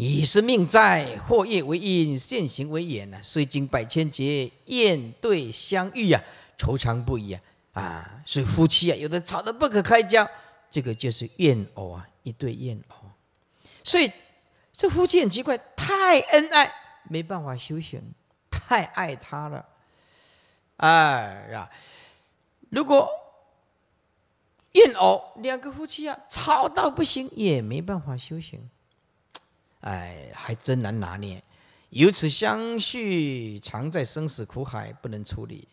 以是命在，祸业为因，现行为缘呐。虽经百千劫，愿对相遇呀，愁肠不已啊啊！所以夫妻啊，有的吵得不可开交，这个就是怨偶啊，一对怨偶。所以这夫妻很奇怪，太恩爱，没办法修行，太爱他了。哎呀，如果怨偶两个夫妻啊，吵到不行，也没办法修行。哎，还真难拿捏。由此相续，常在生死苦海，不能处理。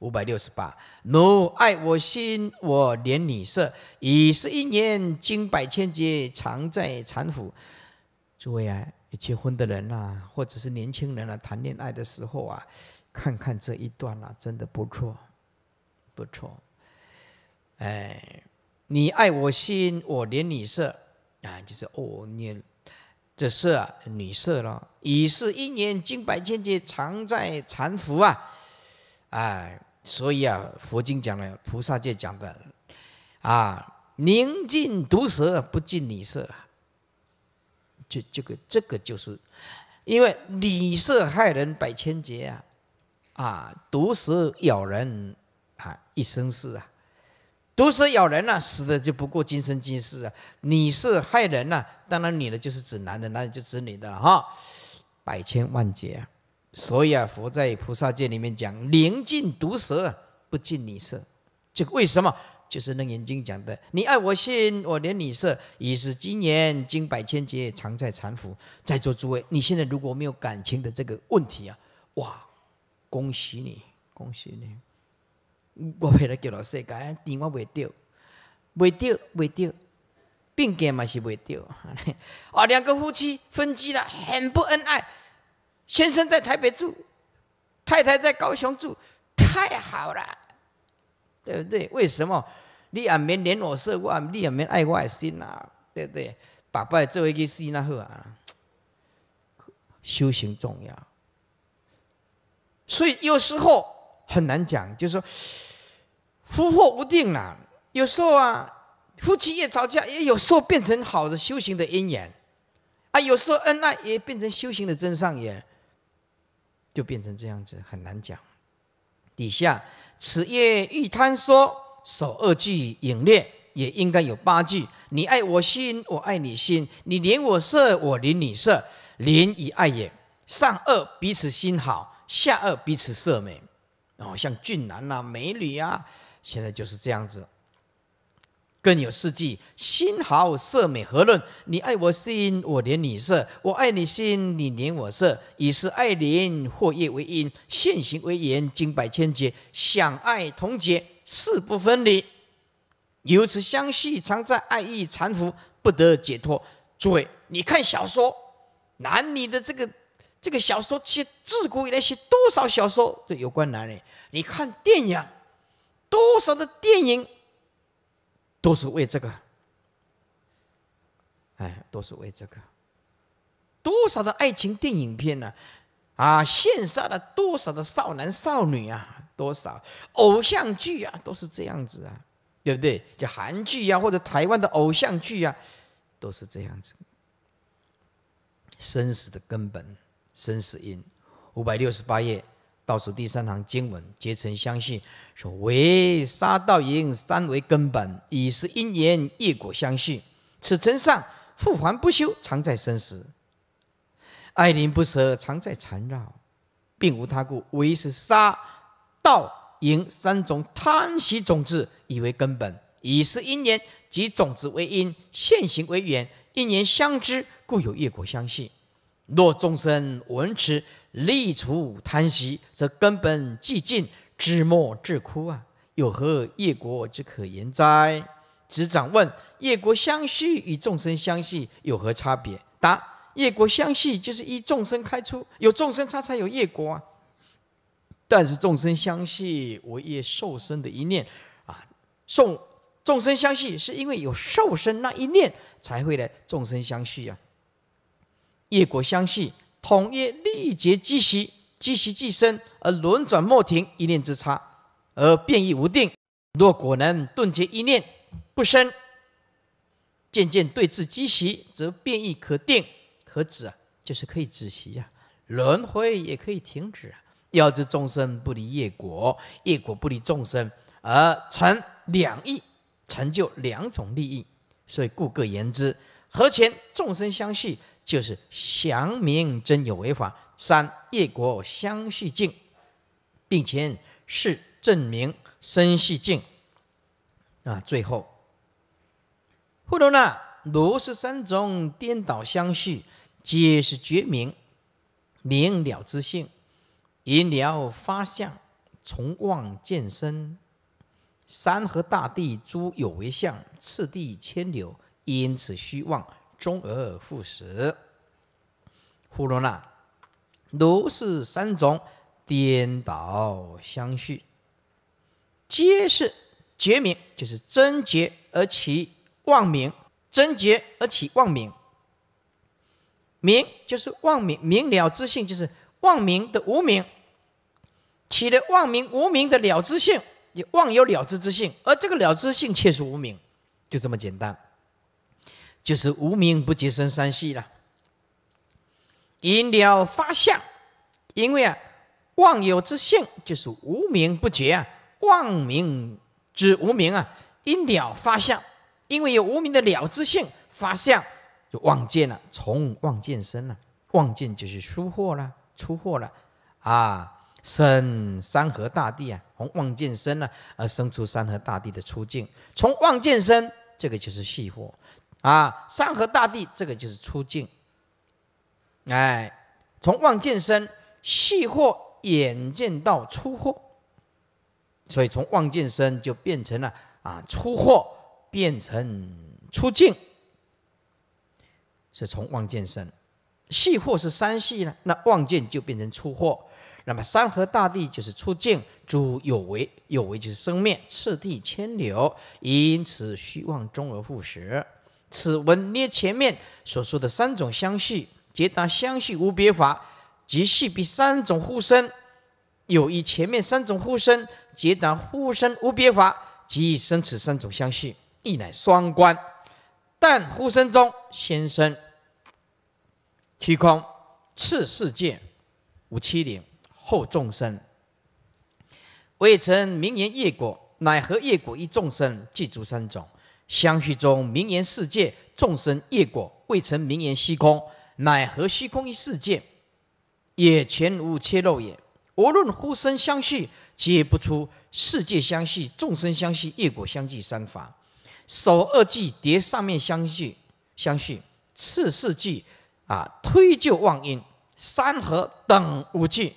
五百六十八，奴爱我心，我怜女色，已是一年，经百千劫，常在缠缚。诸位啊，结婚的人啊，或者是年轻人啊，谈恋爱的时候啊，看看这一段啊，真的不错，不错。哎，你爱我心，我怜女色啊，就是哦，你。这色女色咯，已是一年经百千劫，常在残服啊！哎，所以啊，佛经讲的，菩萨界讲的，啊，宁进毒蛇，不近女色。这、这个、这个就是，因为女色害人百千劫啊，啊，毒蛇咬人啊，一生事啊。毒蛇咬人了，死的就不顾今生今世啊！你是害人了，当然女的就是指男的，男的就指女的了哈。百千万劫，所以啊，佛在菩萨戒里面讲，宁近毒蛇不近女色，这个为什么？就是楞严经讲的，你爱我心，我怜你色，已是今年经百千劫常在禅服。在座诸位，你现在如果没有感情的这个问题啊，哇，恭喜你，恭喜你！我为了叫到世界，钱我未掉，未掉，未掉，并肩嘛是未掉。啊，两个夫妻分居了，很不恩爱。先生在台北住，太太在高雄住，太好了，对不对？为什么？你也没怜我色，我也没爱我的心啊，对不对？爸白做一个事那好啊。修行重要，所以有时候。很难讲，就是说，福祸无定了。有时候啊，夫妻也吵架；，也有时候变成好的修行的姻缘，啊，有时候恩爱也变成修行的真上缘，就变成这样子，很难讲。底下此业欲贪说首二句省略，也应该有八句：你爱我心，我爱你心；你怜我色，我怜你色；怜以爱也，上恶彼此心好，下恶彼此色美。哦，像俊男呐，美女呀，现在就是这样子。更有四季，心好色美何论？你爱我心，我怜你色；我爱你心，你怜我色。以是爱怜，或业为因，现行为缘，经百千劫，想爱同结，誓不分离。由此相续，常在爱意缠缚，不得解脱。诸位，你看小说，男女的这个。这个小说写自古以来写多少小说？这有关男人，你看电影，多少的电影都是为这个，哎，都是为这个。多少的爱情电影片呢？啊，羡煞了多少的少男少女啊！多少偶像剧啊，都是这样子啊，对不对？就韩剧呀，或者台湾的偶像剧呀，都是这样子。生死的根本。生死因，五百六十八页倒数第三行经文，结成相信说：为杀盗淫三为根本，以是因缘业果相续，此尘上复还不休，常在生死，爱恋不舍，常在缠绕，并无他故，唯是杀、盗、淫三种贪喜种子以为根本，以是因缘及种子为因，现行为缘，因缘相知，故有业果相续。若众生闻此，立除贪习，则根本寂静，知莫至枯啊，有何业果之可言哉？执掌问：业果相续与众生相续有何差别？答：业果相续就是依众生开出，有众生他才有业果啊。但是众生相续，我业受生的一念啊，受众生相续是因为有受生那一念才会来众生相续啊。业果相续，统一力竭积习，积习既生而轮转莫停，一念之差而变异无定。若果能顿结一念不生，渐渐对治积习，则变异可定可止啊，就是可以止习呀，轮回也可以停止啊。要知众生不离业果，业果不离众生，而成两义，成就两种利益。所以故各言之，何前众生相续。就是祥明真有为法，三业果相续净，并前是正明身续净。啊，最后，复了那如十三种颠倒相续，皆是觉明明了之性，以了发相从妄见生。山河大地诸有为相，次第千流，因此虚妄。终而复始，呼噜那，如是三种颠倒相续，皆是觉明，就是真觉而起妄明，真觉而起妄明，明就是妄明，明了之性就是妄明的无明，起了妄明无明的了之性，你妄有了之之性，而这个了之性却是无明，就这么简单。就是无名不结生三系了，因了发相，因为啊，妄有之性就是无名不绝啊，妄名之无名啊，因了发相，因为有无名的了之性发相，就妄见了，从妄见生了，妄见就是出货了，出货了啊，生山河大地啊，从妄见生了而生出山河大地的出境，从妄见生，这个就是细货。啊，山河大地这个就是出境。哎，从望见生细货眼见到出货，所以从望见生就变成了啊出货变成出境，是从望见生细货是三细呢，那望见就变成出货，那么山河大地就是出境主有为，有为就是生灭，赤地千流，因此虚妄终而复始。此文列前面所说的三种相续，皆当相续无别法，即系比三种呼声；有一前面三种呼声，皆当呼声无别法，即生此三种相续，亦乃双关。但呼声中先生虚空次世界，五七零后众生，未曾名言业果，乃何业果一众生具足三种？相续中名言世界众生业果未曾名言虚空，乃何虚空？一世界也全无切漏也。无论呼声相续，皆不出世界相续；众生相续，业果相继三法。首二句叠上面相续相续，次四句啊推就妄因，三合等五句，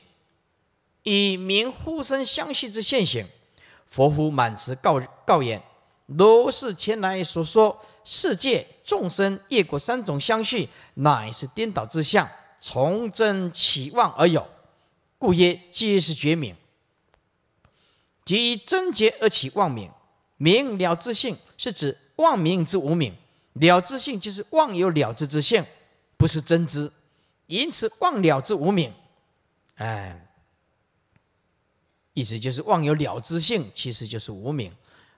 以明呼声相续之现行。佛夫满词告告言。如是前来所说，世界众生业果三种相续，乃是颠倒之相，从真起妄而有，故曰皆是觉明，即真觉而起妄明。明了之性是指妄明之无明，了之性就是妄有了之之性，不是真知。因此妄了之无明，哎，意思就是妄有了之性，其实就是无明。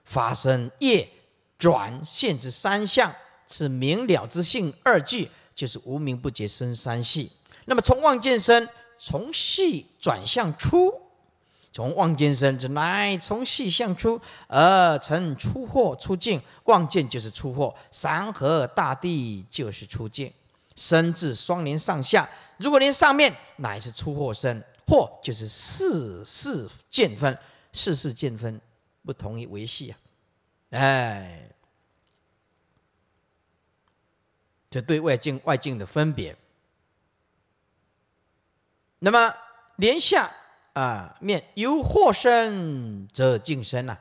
发生业转现之三相，是明了之性二句，就是无名不觉生三系。那么从望见生，从系转向出，从望见生之乃从系向出，而成出货出境。望见就是出货，三河大地就是出境，生至双连上下。如果连上面乃是出货生，货就是四事见分，四事见分。不同于维系啊，哎，这对外境外境的分别。那么连下啊面由祸生则尽身呐。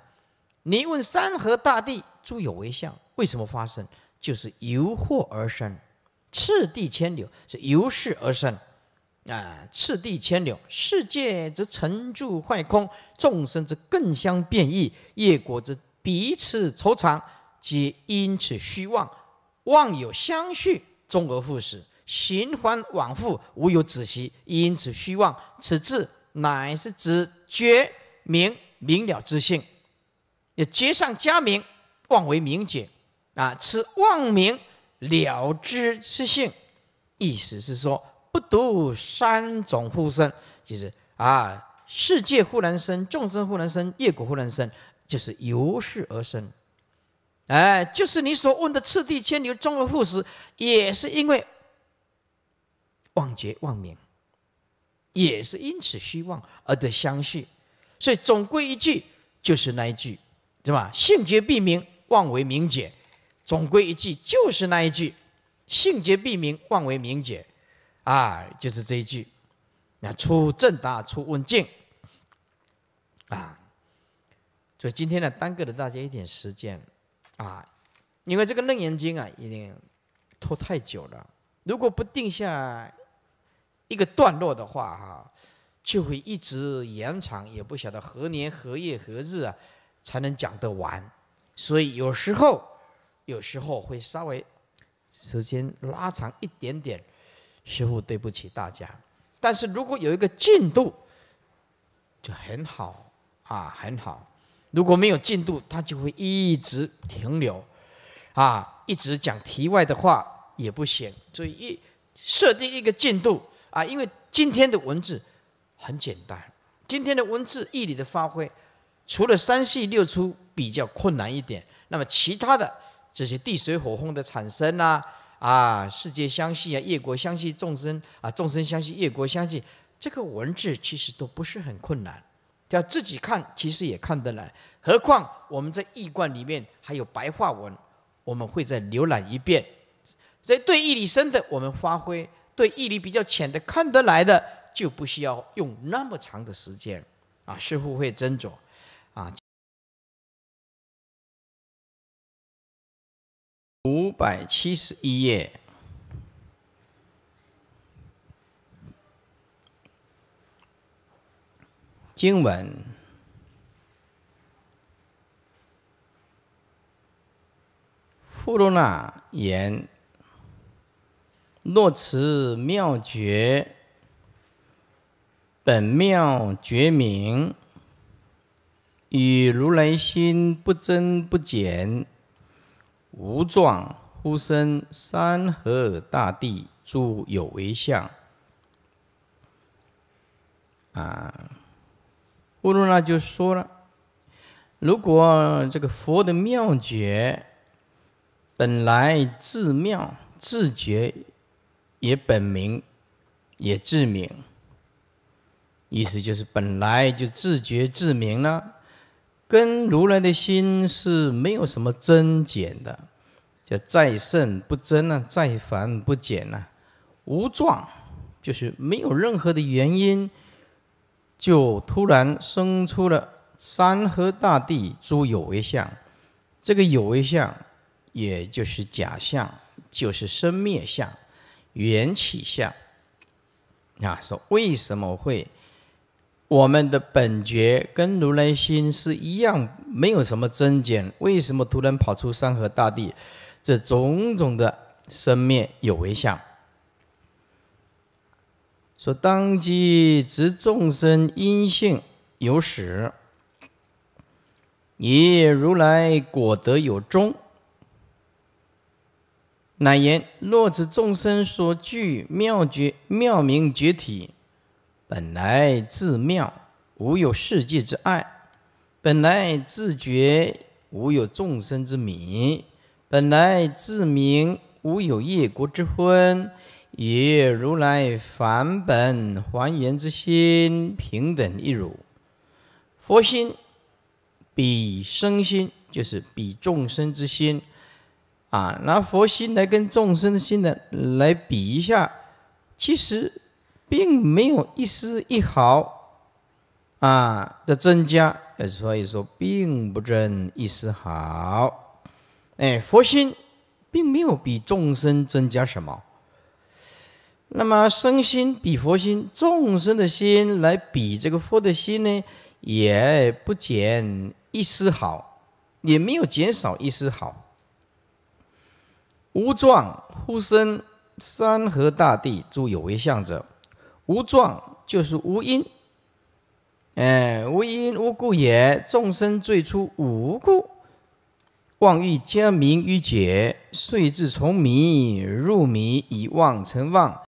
你问山河大地诸有为相为什么发生？就是由祸而生，次第牵流是由是而生。啊！次第千流，世界之沉住坏空，众生之更相变异，业果之彼此惆怅。皆因此虚妄妄有相续，终而复始，循环往复，无有止息。因此虚妄，此字乃是指觉明明了之性，也觉上加明，妄为明解。啊，此妄明了之之性，意思是说。不独三种呼声，就是啊，世界忽然生，众生忽然生，业果忽然生，就是由是而生。哎，就是你所问的次第千牛终而复始，也是因为妄觉妄明，也是因此虚妄而得相续。所以总归一句，就是那一句，是吧？性觉必明，妄为明解。总归一句，就是那一句：性觉必明，妄为明解。啊，就是这一句，那出正大，出问境，啊，所以今天呢，耽搁了大家一点时间，啊，因为这个楞严经啊，已经拖太久了，如果不定下一个段落的话，哈，就会一直延长，也不晓得何年何月何日啊，才能讲得完，所以有时候，有时候会稍微时间拉长一点点。师傅对不起大家，但是如果有一个进度，就很好啊，很好。如果没有进度，他就会一直停留，啊，一直讲题外的话也不行。所以一设定一个进度啊，因为今天的文字很简单，今天的文字义理的发挥，除了三系六出比较困难一点，那么其他的这些地水火风的产生呐。啊，世界相信啊，业果相信众生啊，众生相信业果相信，这个文字其实都不是很困难，要自己看其实也看得来，何况我们在易观里面还有白话文，我们会再浏览一遍。所以对义理深的我们发挥，对义理比较浅的看得来的就不需要用那么长的时间啊，师傅会斟酌啊。五百七十一页经文，富罗那言：若此妙觉，本妙觉明，与如来心不增不减。无状呼声，三和大地诸有为相。啊，乌鲁那就说了：如果这个佛的妙觉本来自妙自觉，也本明也自明。意思就是本来就自觉自明了。跟如来的心是没有什么增减的，叫再胜不增呢，再繁不减呢，无状就是没有任何的原因，就突然生出了山河大地诸有为相，这个有为相也就是假相，就是生灭相、缘起相。啊，说为什么会？我们的本觉跟如来心是一样，没有什么增减。为什么突然跑出山河大地？这种种的生灭有为相，说当机执众生因性有始，以如来果得有终。乃言若此众生所具妙觉妙明觉体。本来自妙，无有世界之爱；本来自觉，无有众生之名；本来自明，无有业国之分。也如来返本还原之心，平等一如。佛心比生心，就是比众生之心啊。拿佛心来跟众生心的来比一下，其实。并没有一丝一毫啊的增加，所以说并不增一丝好。哎，佛心并没有比众生增加什么。那么生心比佛心，众生的心来比这个佛的心呢，也不减一丝好，也没有减少一丝好。无状呼声，山河大地诸有为相者。无状就是无因，哎，无因无故也。众生最初无故，妄欲加名于解遂至从迷入迷，以妄成妄。